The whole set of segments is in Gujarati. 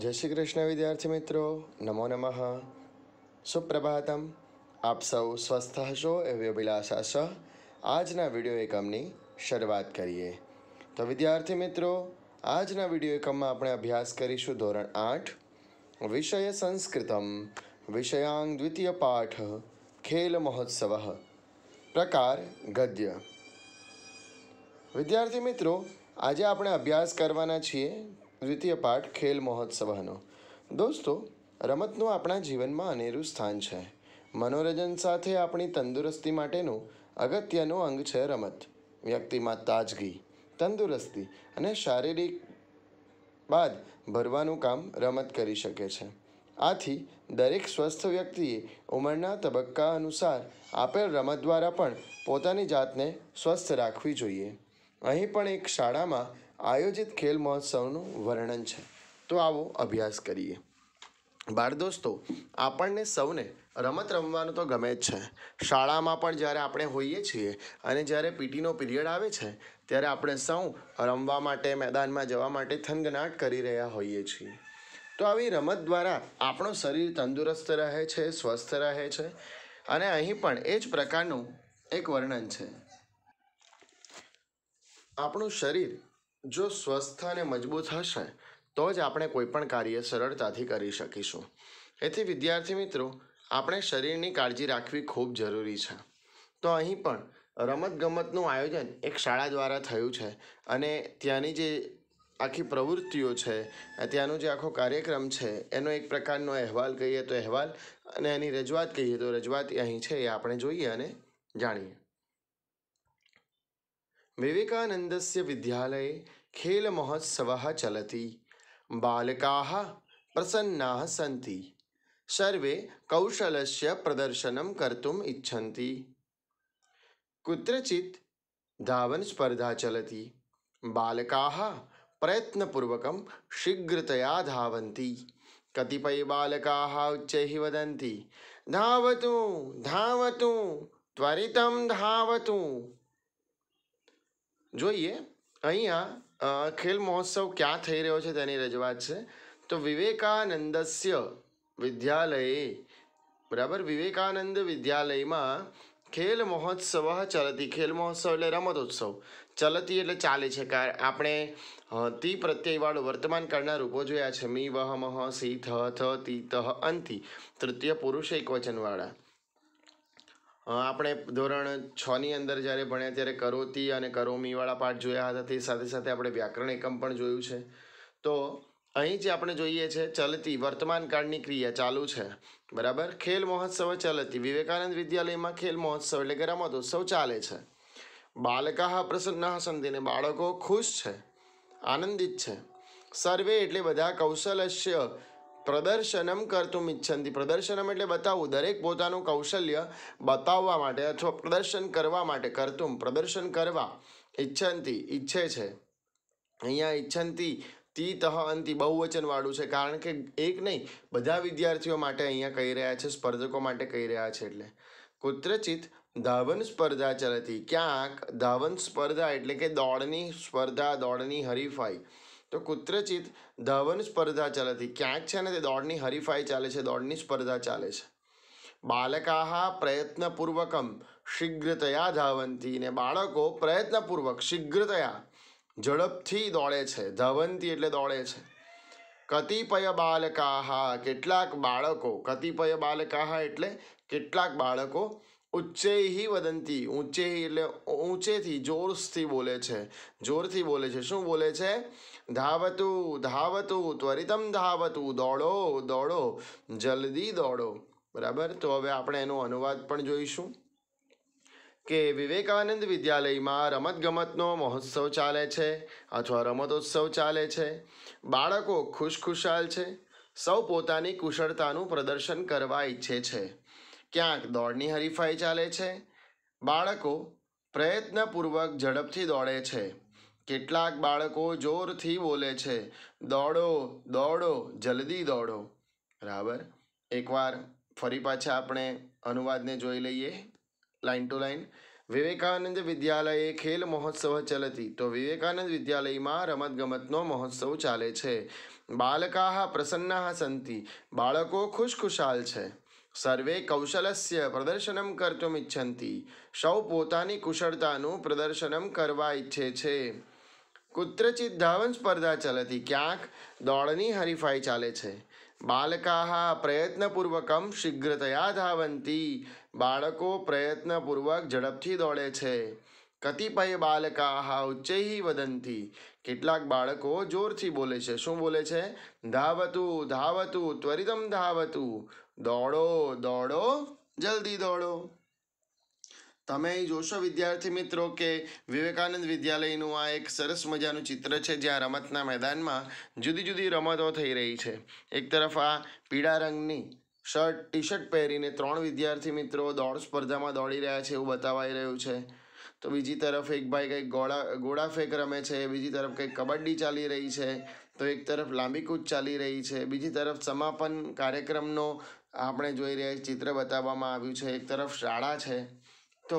જય શ્રી કૃષ્ણ વિદ્યાર્થી મિત્રો નમો નમઃ સુપ્રભાતમ આપ સૌ સ્વસ્થ હશો એવી અભિલાષા સહ આજના વિડીયો એકમની શરૂઆત કરીએ તો વિદ્યાર્થી મિત્રો આજના વિડીયો એકમમાં આપણે અભ્યાસ કરીશું ધોરણ આઠ વિષય સંસ્કૃતમ વિષયાંગ દ્વિતીય પાઠ ખેલ મહોત્સવ પ્રકાર ગદ્ય વિદ્યાર્થી મિત્રો આજે આપણે અભ્યાસ કરવાના છીએ દ્વિતીય પાઠ ખેલ મહોત્સવનો દોસ્તો રમતનું આપણા જીવનમાં અનેરું સ્થાન છે મનોરંજન સાથે આપણી તંદુરસ્તી માટેનું અગત્યનું અંગ છે રમત વ્યક્તિમાં તાજગી તંદુરસ્તી અને શારીરિક બાદ ભરવાનું કામ રમત કરી શકે છે આથી દરેક સ્વસ્થ વ્યક્તિએ ઉંમરના તબક્કા અનુસાર આપેલ રમત દ્વારા પણ પોતાની જાતને સ્વસ્થ રાખવી જોઈએ અહીં પણ એક શાળામાં આયોજિત ખેલ મહોત્સવનું વર્ણન છે તો આવો અભ્યાસ કરીએ બાળ દોસ્તો આપણને સૌને રમત રમવાનું તો ગમે જ છે શાળામાં પણ જ્યારે આપણે હોઈએ છીએ અને જ્યારે પીટીનો પીરિયડ આવે છે ત્યારે આપણે સૌ રમવા માટે મેદાનમાં જવા માટે થનગનાટ કરી રહ્યા હોઈએ છીએ તો આવી રમત દ્વારા આપણું શરીર તંદુરસ્ત રહે છે સ્વસ્થ રહે છે અને અહીં પણ એ જ પ્રકારનું એક વર્ણન છે આપણું શરીર જો સ્વસ્થ અને મજબૂત હશે તો જ આપણે કોઈપણ કાર્ય સરળતાથી કરી શકીશું એથી વિદ્યાર્થી મિત્રો આપણે શરીરની કાળજી રાખવી ખૂબ જરૂરી છે તો અહીં પણ રમતગમતનું આયોજન એક શાળા દ્વારા થયું છે અને ત્યાંની જે આખી પ્રવૃત્તિઓ છે ત્યાંનો જે આખો કાર્યક્રમ છે એનો એક પ્રકારનો અહેવાલ કહીએ તો અહેવાલ અને એની રજૂઆત કહીએ તો રજૂઆત અહીં છે એ આપણે જોઈએ અને જાણીએ विवेकानन्दस्य विद्यालये खेलमहोत्सवः चलति बालकाः प्रसन्नाः सन्ति सर्वे कौशलस्य प्रदर्शनं कर्तुम् इच्छन्ति कुत्रचित् धावनस्पर्धा चलति बालकाः प्रयत्नपूर्वकं शीघ्रतया धावन्ति कतिपयबालकाः उच्चैः वदन्ति धावतु धावतु त्वरितं धावतु જોઈએ અહીંયા ખેલ મહોત્સવ ક્યાં થઈ રહ્યો છે તેની રજૂઆત છે તો વિવેકાનંદસ્ય વિદ્યાલયે બરાબર વિવેકાનંદ વિદ્યાલયમાં ખેલ મહોત્સવ ચલતી ખેલ મહોત્સવ એટલે રમતોત્સવ ચલતી એટલે ચાલે છે કારણ આપણે તી પ્રત્યયવાળું વર્તમાન કાળના રૂપો જોયા છે મી વહ મહ સી થ થ તી તહ અંતિ તૃતીય પુરુષ એકવચનવાળા આપણે ધોરણ છની અંદર જ્યારે ભણ્યા ત્યારે કરોતી અને કરોમીવાળા પાઠ જોયા હતા તે સાથે સાથે આપણે વ્યાકરણ એકમ પણ જોયું છે તો અહીં જે આપણે જોઈએ છે ચલતી વર્તમાન કાળની ક્રિયા ચાલુ છે બરાબર ખેલ મહોત્સવ ચલતી વિવેકાનંદ વિદ્યાલયમાં ખેલ મહોત્સવ એટલે કે રમતોત્સવ ચાલે છે બાલકા પ્રસન્ન સંતિને બાળકો ખુશ છે આનંદિત છે સર્વે એટલે બધા કૌશલશ્ય પ્રદર્શનમ કરતું ઇચ્છંતિ પ્રદર્શનમ એટલે બતાવવું દરેક પોતાનું કૌશલ્ય બતાવવા માટે અથવા પ્રદર્શન કરવા માટે કરતું પ્રદર્શન કરવા ઈચ્છંતિ ઈચ્છે છે અહીંયા ઈચ્છંતિ તી તહ અંતિ બહુવચનવાળું છે કારણ કે એક નહીં બધા વિદ્યાર્થીઓ માટે અહીંયા કહી રહ્યા છે સ્પર્ધકો માટે કહી રહ્યા છે એટલે કુત્રચિત ધાવન સ્પર્ધા ચલતી ક્યાંક ધાવન સ્પર્ધા એટલે કે દોડની સ્પર્ધા દોડની હરીફાઈ તો કુત્રચિત ધવન સ્પર્ધા ચલતી ક્યાંક છે ને તે દોડની હરીફાઈ ચાલે છે દોડની સ્પર્ધા ચાલે છે બાલકાહા પ્રયત્નપૂર્વકમ શીઘ્રતયા ધાવંતી ને બાળકો પ્રયત્નપૂર્વક શીઘ્રતયા ઝડપથી દોડે છે ધાવંતી એટલે દોડે છે કતિપય બાલકાહા કેટલાક બાળકો કતિપય બાલકાહા એટલે કેટલાક બાળકો ઉચ્ચૈહી વદંતી ઊંચે એટલે ઊંચેથી જોરથી બોલે છે જોરથી બોલે છે શું બોલે છે ધાવતું ધાવતું ત્વરિતમ ધાવતું દોડો દોડો જલ્દી દોડો બરાબર તો હવે આપણે એનો અનુવાદ પણ જોઈશું કે વિવેકાનંદ વિદ્યાલયમાં રમતગમતનો મહોત્સવ ચાલે છે અથવા રમતોત્સવ ચાલે છે બાળકો ખુશખુશાલ છે સૌ પોતાની કુશળતાનું પ્રદર્શન કરવા ઈચ્છે છે ક્યાંક દોડની હરીફાઈ ચાલે છે બાળકો પ્રયત્નપૂર્વક ઝડપથી દોડે છે કેટલાક બાળકો જોરથી બોલે છે દોડો દોડો જલ્દી દોડો બરાબર એકવાર ફરી પાછા આપણે અનુવાદને જોઈ લઈએ લાઇન ટુ લાઇન વિવેકાનંદ વિદ્યાલયે ખેલ મહોત્સવ ચલતી તો વિવેકાનંદ વિદ્યાલયમાં રમતગમતનો મહોત્સવ ચાલે છે બાળકા પ્રસન્ના સંતિ બાળકો ખુશખુશાલ છે સર્વે કૌશલસ્ય પ્રદર્શન કર્તુમ ઇચ્છન્તિ સૌ પોતાની કુશળતાનું પ્રદર્શન કરવા ઈચ્છે છે કુત્રચિત ધાવન સ્પર્ધા ચલતી ક્યાંક દોડની હરીફાઈ ચાલે છે બાલકાહ પ્રયત્નપૂર્વકમ શીઘ્રતયા ધાવંતી બાળકો પ્રયત્નપૂર્વક ઝડપથી દોડે છે કતિપય બાલકા ઉચ્ચૈ વદંતી કેટલાક બાળકો જોરથી બોલે છે શું બોલે છે ધાવતું ધાવતું ત્વરિતમ ધાવતું દોડો દોડો જલ્દી દોડો તમે અહીં જોશો વિદ્યાર્થી મિત્રો કે વિવેકાનંદ વિદ્યાલયનું આ એક સરસ મજાનું ચિત્ર છે જ્યાં રમતના મેદાનમાં જુદી જુદી રમતો થઈ રહી છે એક તરફ આ પીળા રંગની શર્ટ ટી શર્ટ પહેરીને ત્રણ વિદ્યાર્થી મિત્રો દોડ સ્પર્ધામાં દોડી રહ્યા છે એવું બતાવાઈ રહ્યું છે તો બીજી તરફ એક ભાઈ કંઈક ગોળા ગોળા ફેંક રમે છે બીજી તરફ કંઈક કબડ્ડી ચાલી રહી છે તો એક તરફ લાંબી કૂદ ચાલી રહી છે બીજી તરફ સમાપન કાર્યક્રમનો આપણે જોઈ રહ્યા ચિત્ર બતાવવામાં આવ્યું છે એક તરફ શાળા છે તો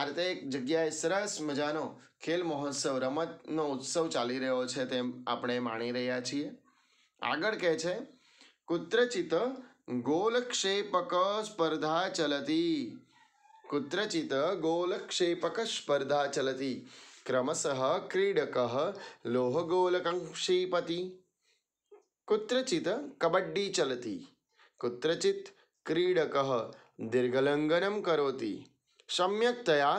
આ રીતે એક જગ્યાએ સરસ મજાનો ખેલ મહોત્સવ રમતનો ઉત્સવ ચાલી રહ્યો છે તેમ આપણે માણી રહ્યા છીએ આગળ કહે છે કુત્રચિત ગોલક્ષેપક સ્પર્ધા ચલતી કુત્રચિત ગોલક્ષેપક સ્પર્ધા ચલતી ક્રમશઃ ક્રીડક લોહગોલકંક્ષેપતિ કુત્રચિત કબડ્ડી ચલતી कुत्रचित् क्रीडक दीर्घलङ्घनं करोति सम्यक्तया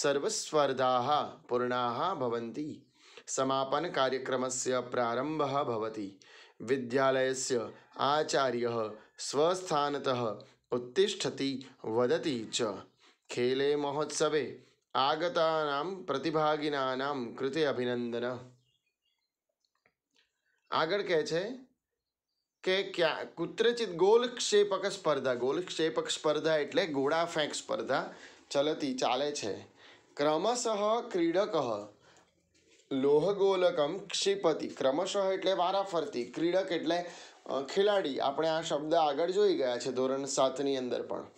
सर्वस्पर्धाः पूर्णाः कार्यक्रम से प्रारंभ भवति विद्यालयस्य आचार्यः स्वस्थानतः उत्तिष्ठति वदति च खेले महोत्सव आगता प्रतिभागिनानां कृते अभिनन्दन આગળ કહે કે ક્યાં કુત્રચિત ક્ષેપક સ્પર્ધા ગોલ ક્ષેપક સ્પર્ધા એટલે ગોળા ફેંક સ્પર્ધા ચલતી ચાલે છે ક્રમશઃ ક્રીડક લોહગોલકમ ક્ષિપતિ ક્રમશઃ એટલે વારાફરતી ક્રીડક એટલે ખેલાડી આપણે આ શબ્દ આગળ જોઈ ગયા છે ધોરણ સાતની અંદર પણ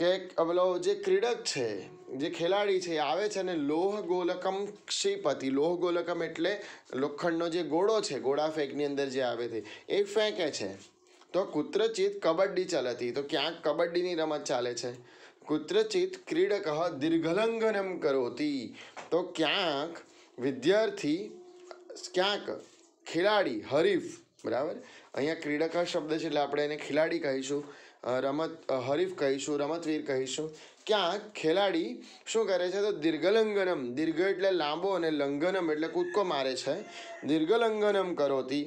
કે પેલો જે ક્રીડક છે જે ખેલાડી છે આવે છે અને લોહ ગોલકમ ક્ષિપતિ લોહ ગોલકમ એટલે લોખંડનો જે ગોળો છે ગોળા ફેંકની અંદર જે આવે છે એ ફેંકે છે તો કુત્રચિત કબડ્ડી ચલતી તો ક્યાંક કબડ્ડીની રમત ચાલે છે કુત્રચિત ક્રીડક દીર્ઘલંઘનમ કરોતી તો ક્યાંક વિદ્યાર્થી ક્યાંક ખેલાડી હરીફ બરાબર અહીંયા ક્રીડક શબ્દ છે એટલે આપણે એને ખેલાડી કહીશું રમત હરીફ કહીશું રમતવીર કહીશું ક્યાં ખેલાડી શું કરે છે તો દીર્ઘલંગનમ દીર્ઘ એટલે લાંબો અને લંઘનમ એટલે કૂદકો મારે છે દીર્ઘલંઘનમ કરોતી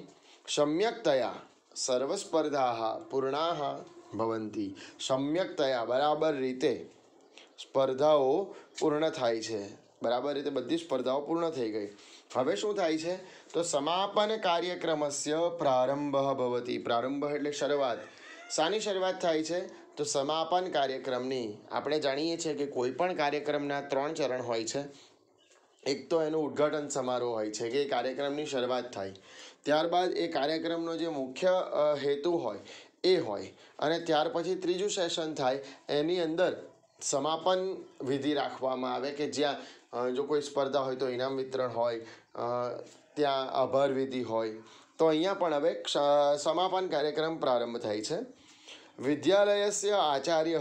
સમ્યકતયા સર્વસ્પર્ધા પૂર્ણા ભવંતી સમ્યકતયા બરાબર રીતે સ્પર્ધાઓ પૂર્ણ થાય છે બરાબર રીતે બધી સ્પર્ધાઓ પૂર્ણ થઈ ગઈ હવે શું થાય છે તો સમાપન કાર્યક્રમસ્ય પ્રારંભ ભવતી પ્રારંભ એટલે શરૂઆત શાની શરૂઆત થાય છે તો સમાપન કાર્યક્રમની આપણે જાણીએ છીએ કે કોઈપણ કાર્યક્રમના ત્રણ ચરણ હોય છે એક તો એનું ઉદ્ઘાટન સમારોહ હોય છે કે કાર્યક્રમની શરૂઆત થાય ત્યારબાદ એ કાર્યક્રમનો જે મુખ્ય હેતુ હોય એ હોય અને ત્યાર પછી ત્રીજું સેશન થાય એની અંદર સમાપન વિધિ રાખવામાં આવે કે જ્યાં જો કોઈ સ્પર્ધા હોય તો ઇનામ વિતરણ હોય ત્યાં આભાર વિધિ હોય તો અહીંયા પણ હવે સમાપન કાર્યક્રમ પ્રારંભ થાય છે વિદ્યાલયસ્ય આચાર્ય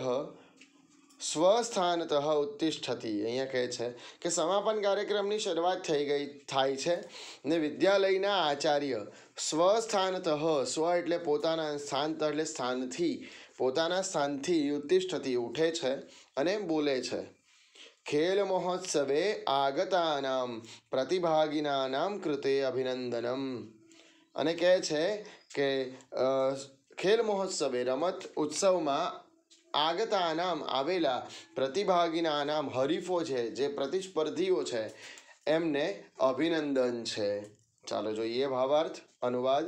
સ્વસ્થાનતઃ ઉત્તિષ્ઠતી અહીંયા કહે છે કે સમાપન કાર્યક્રમની શરૂઆત થઈ ગઈ થાય છે ને વિદ્યાલયના આચાર્ય સ્વસ્થાનતઃ સ્વ એટલે પોતાના સ્થાન એટલે સ્થાનથી પોતાના સ્થાનથી ઉત્તિષ્ઠતી ઉઠે છે અને બોલે છે ખેલ મહોત્સવે આગતાનામ પ્રતિભાગીનાનામ કૃતે અભિનંદનમ અને કહે છે કે ખેલ મહોત્સવે રમત ઉત્સવમાં આગતા નામ આવેલા પ્રતિભાગીના નામ હરીફો છે જે પ્રતિસ્પર્ધીઓ છે એમને અભિનંદન છે ચાલો જોઈએ ભાવાર્થ અનુવાદ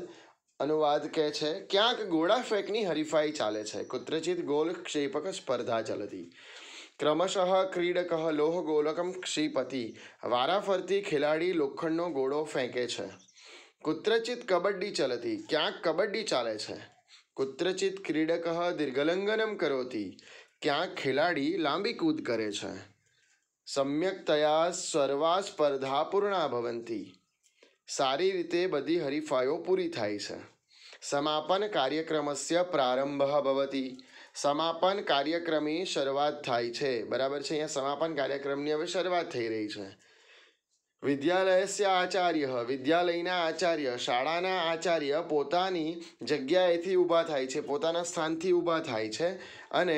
અનુવાદ કહે છે ક્યાંક ગોળા ફેંકની હરીફાઈ ચાલે છે કુત્રચિત ગોલ ક્ષેપક સ્પર્ધા ચલતી ક્રમશઃ ક્રીડક લોહ ગોલકમ ક્ષિપતિ વારાફરતી ખેલાડી લોખંડનો ગોળો ફેંકે છે કુત્રચિત કબડ્ડી ચલતી ક્યાંક કબડ્ડી ચાલે છે કુત્રચિત ક્રીડક દીર્ઘલંઘનમ કરોતી ક્યાંક ખેલાડી લાંબી કૂદ કરે છે સમ્યકતયા સર્વા સ્પર્ધા પૂર્ણા ભવંતી સારી રીતે બધી હરીફાઈઓ પૂરી થાય છે સમાપન કાર્યક્રમસ્ય પ્રારંભ ભવતી સમાપન કાર્યક્રમની શરૂઆત થાય છે બરાબર છે અહીંયા સમાપન કાર્યક્રમની હવે શરૂઆત થઈ રહી છે વિદ્યાલયસ્ય આચાર્ય વિદ્યાલયના આચાર્ય શાળાના આચાર્ય પોતાની જગ્યાએથી ઊભા થાય છે પોતાના સ્થાનથી ઊભા થાય છે અને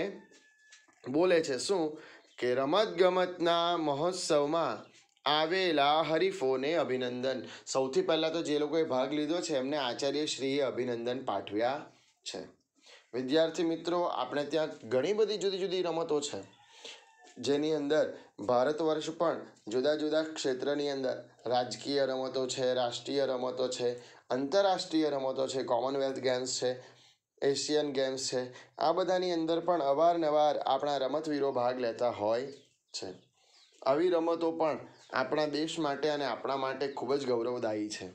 બોલે છે શું કે રમતગમતના મહોત્સવમાં આવેલા હરીફોને અભિનંદન સૌથી પહેલાં તો જે લોકોએ ભાગ લીધો છે એમને આચાર્યશ્રીએ અભિનંદન પાઠવ્યા છે વિદ્યાર્થી મિત્રો આપણે ત્યાં ઘણી બધી જુદી જુદી રમતો છે જેની અંદર ભારત વર્ષ પણ જુદા જુદા ક્ષેત્રની અંદર રાજકીય રમતો છે રાષ્ટ્રીય રમતો છે આંતરરાષ્ટ્રીય રમતો છે કોમનવેલ્થ ગેમ્સ છે એશિયન ગેમ્સ છે આ બધાની અંદર પણ અવારનવાર આપણા રમતવીરો ભાગ લેતા હોય છે આવી રમતો પણ આપણા દેશ માટે અને આપણા માટે ખૂબ જ ગૌરવદાયી છે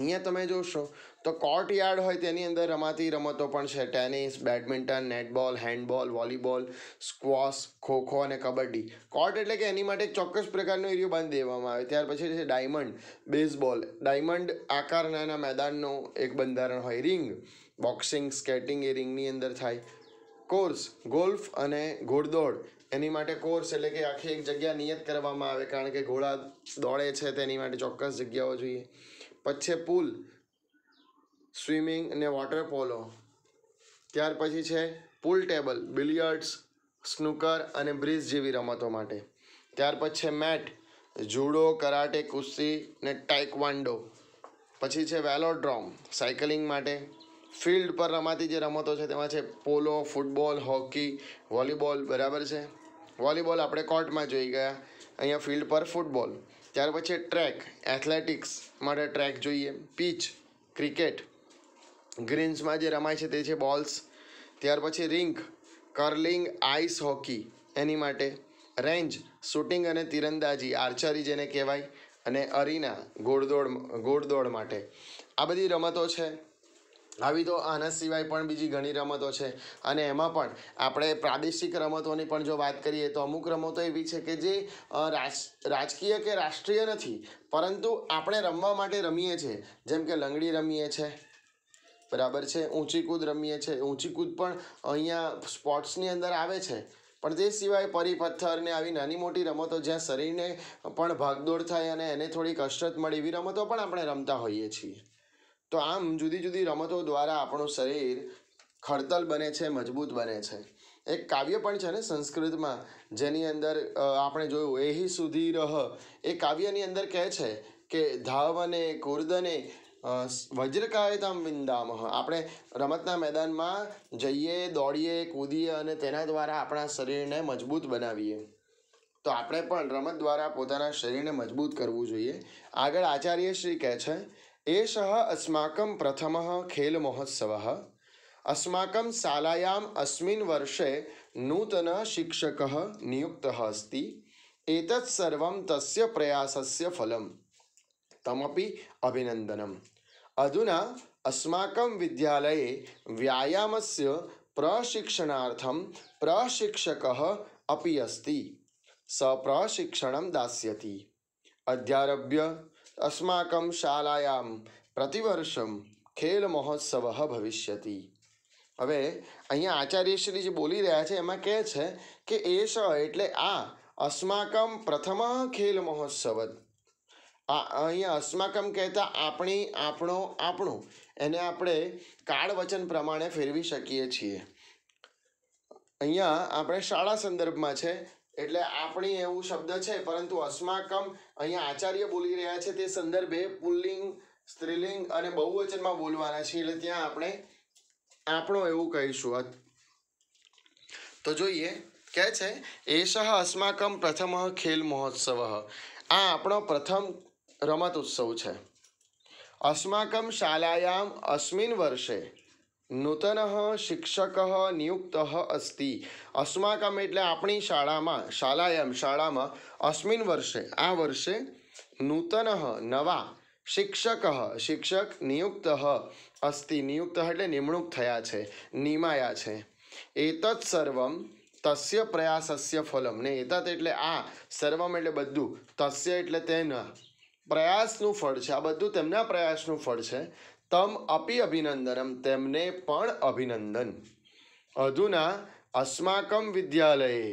અહીંયા તમે જોશો તો કોર્ટ યાર્ડ હોય તેની અંદર રમાતી રમતો પણ છે tennis badminton netball handball volleyball squash kho kho અને કબડ્ડી કોર્ટ એટલે કે એની માટે ચોક્કસ પ્રકારનો એરિયો બાંધી દેવામાં આવે ત્યાર પછી છે ડાયમંડ બેઝબોલ ડાયમંડ આકારનાના મેદાનનું એક બંધારણ હોય રિંગ બોક્સિંગ સ્કેટિંગ એ રિંગની અંદર થાય કોર્સ ગોલ્ફ અને ઘોડદોડ એની માટે કોર્સ એટલે કે આખી એક જગ્યા નિયત કરવામાં આવે કારણ કે ઘોડા દોડે છે તેની માટે ચોક્કસ જગ્યાઓ જોઈએ પછી પુલ સ્વિમિંગ અને વોટર પોલો ત્યાર પછી છે પુલ ટેબલ બિલિયર્ડ્સ સ્નૂકર અને બ્રિજ જેવી રમતો માટે ત્યાર પછી છે મેટ જુડો કરાટે કુસ્તી ને ટાઇકવાન્ડો પછી છે વેલોડ્રોમ સાયકલિંગ માટે ફિલ્ડ પર રમાતી જે રમતો છે તેમાં છે પોલો ફૂટબોલ હોકી વોલીબોલ બરાબર છે વોલીબોલ આપણે કોર્ટમાં જોઈ ગયા અહીંયા ફિલ્ડ પર ફૂટબોલ ત્યાર પછી ટ્રેક એથ્લેટિક્સ માટે ટ્રેક જોઈએ પીચ ક્રિકેટ ગ્રીન્સમાં જે રમાય છે તે છે બોલ્સ ત્યાર પછી રિંક કર્લિંગ આઈસ હોકી એની માટે રેન્જ શૂટિંગ અને તીરંદાજી આર્ચરી જેને કહેવાય અને અરીના ગોળદોડ ઘોડદોડ માટે આ બધી રમતો છે આવી તો આના સિવાય પણ બીજી ઘણી રમતો છે અને એમાં પણ આપણે પ્રાદેશિક રમતોની પણ જો વાત કરીએ તો અમુક રમતો એવી છે કે જે રાજકીય કે રાષ્ટ્રીય નથી પરંતુ આપણે રમવા માટે રમીએ છીએ જેમ કે લંગડી રમીએ છીએ બરાબર છે ઊંચી કૂદ રમીએ છીએ ઊંચી કૂદ પણ અહીંયા સ્પોર્ટ્સની અંદર આવે છે પણ તે સિવાય પથ્થર ને આવી નાની મોટી રમતો જ્યાં શરીરને પણ ભાગદોડ થાય અને એને થોડી કસરત મળે એવી રમતો પણ આપણે રમતા હોઈએ છીએ તો આમ જુદી જુદી રમતો દ્વારા આપણું શરીર ખડતલ બને છે મજબૂત બને છે એક કાવ્ય પણ છે ને સંસ્કૃતમાં જેની અંદર આપણે જોયું એહી સુધી રહ એ કાવ્યની અંદર કહે છે કે ધાવને કુર્દને વજ્રકાયતામ વિંદામહ આપણે રમતના મેદાનમાં જઈએ દોડીએ કૂદીએ અને તેના દ્વારા આપણા શરીરને મજબૂત બનાવીએ તો આપણે પણ રમત દ્વારા પોતાના શરીરને મજબૂત કરવું જોઈએ આગળ આચાર્ય શ્રી કહે છે एषः अस्माकं प्रथमः खेलमहोत्सवः अस्माकं शालायाम् अस्मिन् वर्षे नूतनशिक्षकः नियुक्तः अस्ति एतत् सर्वं तस्य प्रयासस्य फलं तमपि अभिनन्दनम् अधुना अस्माकं विद्यालये व्यायामस्य प्रशिक्षणार्थं प्रशिक्षकः अपि अस्ति स प्रशिक्षणं दास्यति अध्यारभ्य અસ્માકમ શાલાયામ પ્રતિવર્ષમ ખેલ મહોત્સવ ભવિષ્યતિ હવે અહીંયા આચાર્યશ્રી જે બોલી રહ્યા છે એમાં કહે છે કે એ એશ એટલે આ અસ્માકમ પ્રથમ ખેલ મહોત્સવ આ અહીંયા અસ્માકમ કહેતા આપણી આપણો આપણું એને આપણે કાળવચન પ્રમાણે ફેરવી શકીએ છીએ અહીંયા આપણે શાળા સંદર્ભમાં છે એટલે આપણી એવું શબ્દ છે પરંતુ અસ્માકમ અહીંયા આચાર્ય બોલી રહ્યા છે તે સંદર્ભે પુલ્લિંગ સ્ત્રીલિંગ અને બહુવચનમાં બોલવાના છે એટલે ત્યાં આપણે આપણો એવું કહીશું તો જોઈએ કે છે એશ અસ્માકમ પ્રથમ ખેલ મહોત્સવ આ આપણો પ્રથમ રમત ઉત્સવ છે અસ્માકમ શાલાયામ અસ્મિન વર્ષે નૂતન શિક્ષક નિયુક્ત અસ્તિ અસ્માકમ એટલે આપણી શાળામાં શાલાયમ શાળામાં અસ્મિન વર્ષે આ વર્ષે નૂતન નવા શિક્ષક શિક્ષક નિયુક્ત અસ્તિ નિયુક્ત એટલે નિમણૂક થયા છે નિમાયા છે એતત સર્વમ તસ્ય પ્રયાસસ્ય ફલમ ને એતત એટલે આ સર્વમ એટલે બધું તસ્ય એટલે તેના પ્રયાસનું ફળ છે આ બધું તેમના પ્રયાસનું ફળ છે તમ અપી અભિનંદનમ તેમને પણ અભિનંદન અધુના અસ્માકમ વિદ્યાલયે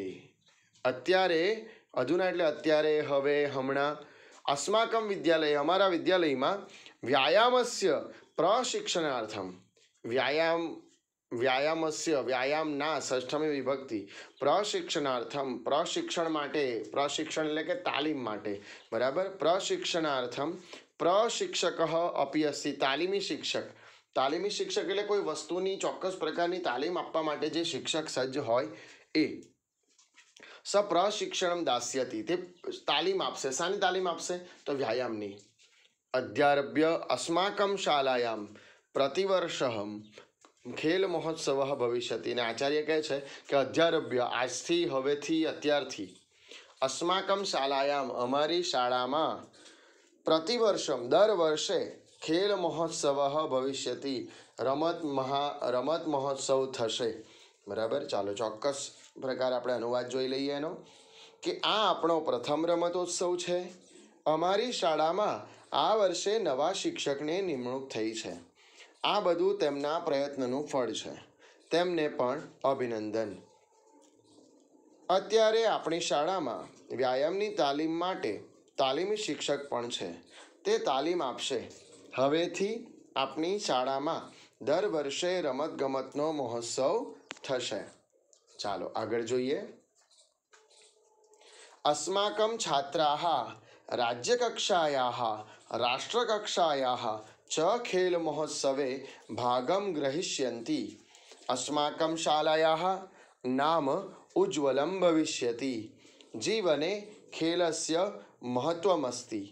અત્યારે અધુના એટલે અત્યારે હવે હમણાં અસ્માકમ વિદ્યાલય અમારા વિદ્યાલયમાં વ્યાયામસ્ય પ્રશિક્ષણાર્થમ વ્યાયામ વ્યાયામસ્ય વ્યાયામના ષષ્ઠમી વિભક્તિ પ્રશિક્ષણાર્થમ પ્રશિક્ષણ માટે પ્રશિક્ષણ એટલે કે તાલીમ માટે બરાબર પ્રશિક્ષણાર્થમ પ્રશિક્ષક અપી તાલીમી શિક્ષક તાલીમી શિક્ષક એટલે કોઈ વસ્તુની ચોક્કસ પ્રકારની તાલીમ આપવા માટે જે શિક્ષક સજ્જ હોય એ સ પ્રશિક્ષણ દાસ્યતી તે તાલીમ આપશે શાની તાલીમ આપશે તો વ્યાયામની અધ્યારભ્ય અસ્માકમ શાલાયામ પ્રતિવર્ષ ખેલ મહોત્સવ ભવિષ્યતિ ને આચાર્ય કહે છે કે અધ્યારભ્ય આજથી હવેથી અત્યારથી અસ્માકમ શાલાયામ અમારી શાળામાં પ્રતિવર્ષમ દર વર્ષે ખેલ મહોત્સવ ભવિષ્યતિ રમત મહા રમત મહોત્સવ થશે બરાબર ચાલો ચોક્કસ પ્રકાર આપણે અનુવાદ જોઈ લઈએ એનો કે આ આપણો પ્રથમ રમતોત્સવ છે અમારી શાળામાં આ વર્ષે નવા શિક્ષકને નિમણૂક થઈ છે આ બધું તેમના પ્રયત્નનું ફળ છે તેમને પણ અભિનંદન અત્યારે આપણી શાળામાં વ્યાયામની તાલીમ માટે તાલીમી શિક્ષક પણ છે તે તાલીમ આપશે હવેથી આપણી શાળામાં દર વર્ષે રમતગમતનો મહોત્સવ થશે ચાલો આગળ જોઈએ અસ્માકમ છાત્રા રાજ્યકક્ષાયા રાષ્ટ્રકક્ષાયા ચ ખેલ મહોત્સવે ભાગમ ગ્રહિષ્યંતિ અસ્માકમ શાલાયા નામ ઉજ્જવલમ ભવિષ્યતિ જીવને ખેલસ્ય મહત્વમસ્તિ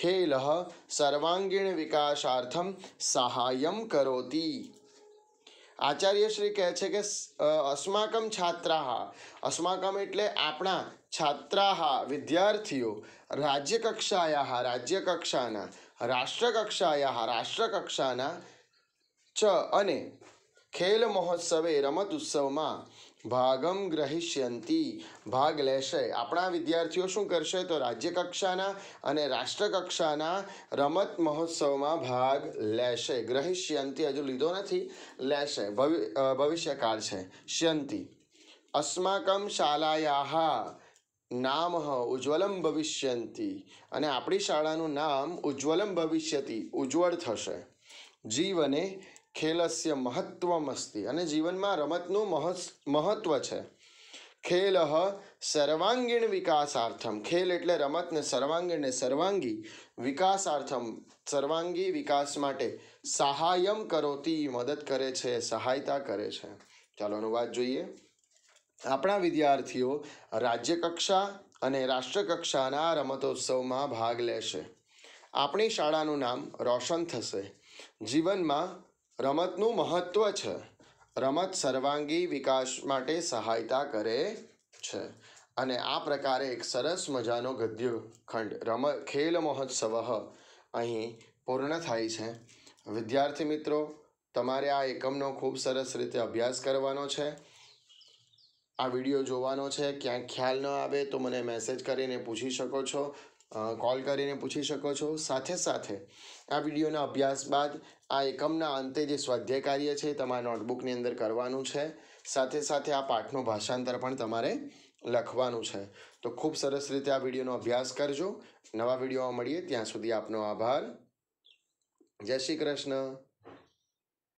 ખેલ સર્વાંગીણ વિકાસાર્થમ સહાય કરોતી આચાર્યશ્રી કહે છે કે અસ્માકમ છાત્રાહ અસ્માકમ એટલે આપણા છાત્રાહ વિદ્યાર્થીઓ રાજ્યકક્ષાયા રાજ્યકક્ષાના રાષ્ટ્રકક્ષાયા રાષ્ટ્રકક્ષાના ચ અને ખેલ મહોત્સવે રમત ઉત્સવમાં ભાગમ ગ્રહિષ્યંતી ભાગ લેશે આપણા વિદ્યાર્થીઓ શું કરશે તો રાજ્ય કક્ષાના અને રાષ્ટ્ર કક્ષાના રમત મહોત્સવમાં ભાગ લેશે ગ્રહિષ્યંતી હજુ લીધો નથી લેશે ભવિષ્યકાળ છે શ્યંતી અસ્માકમ શાલાયા નામ ઉજ્જવલમ ભવિષ્યંતી અને આપણી શાળાનું નામ ઉજ્જવલમ ભવિષ્યતી ઉજ્જવળ થશે જીવને ખેલસ્ય મહત્વમસ્તિ અને જીવનમાં રમતનું મહત્વ છે ખેલ સર્વાંગીણ વિકાસાર્થમ ખેલ એટલે રમતને સર્વાંગીણ ને સર્વાંગી વિકાસાર્થમ સર્વાંગી વિકાસ માટે સહાયમ કરોતી મદદ કરે છે સહાયતા કરે છે ચાલો અનુવાદ જોઈએ આપણા વિદ્યાર્થીઓ રાજ્યકક્ષા અને રાષ્ટ્રકક્ષાના રમતોત્સવમાં ભાગ લેશે આપણી શાળાનું નામ રોશન થશે જીવનમાં રમતનું મહત્ત્વ છે રમત સર્વાંગી વિકાસ માટે સહાયતા કરે છે અને આ પ્રકારે એક સરસ મજાનો ગદ્યખંડ રમ ખેલ મહોત્સવ અહીં પૂર્ણ થાય છે વિદ્યાર્થી મિત્રો તમારે આ એકમનો ખૂબ સરસ રીતે અભ્યાસ કરવાનો છે આ વિડીયો જોવાનો છે ક્યાંક ખ્યાલ ન આવે તો મને મેસેજ કરીને પૂછી શકો છો કોલ કરીને પૂછી શકો છો સાથે સાથે આ વિડીયોના અભ્યાસ બાદ આ એકમના અંતે જે સ્વાધ્યાય કાર્ય છે તમારા નોટબુકની અંદર કરવાનું છે સાથે સાથે આ પાઠનું ભાષાંતર પણ તમારે લખવાનું છે તો ખૂબ સરસ રીતે આ વિડીયોનો અભ્યાસ કરજો નવા વિડીયોમાં મળીએ ત્યાં સુધી આપનો આભાર જય શ્રી કૃષ્ણ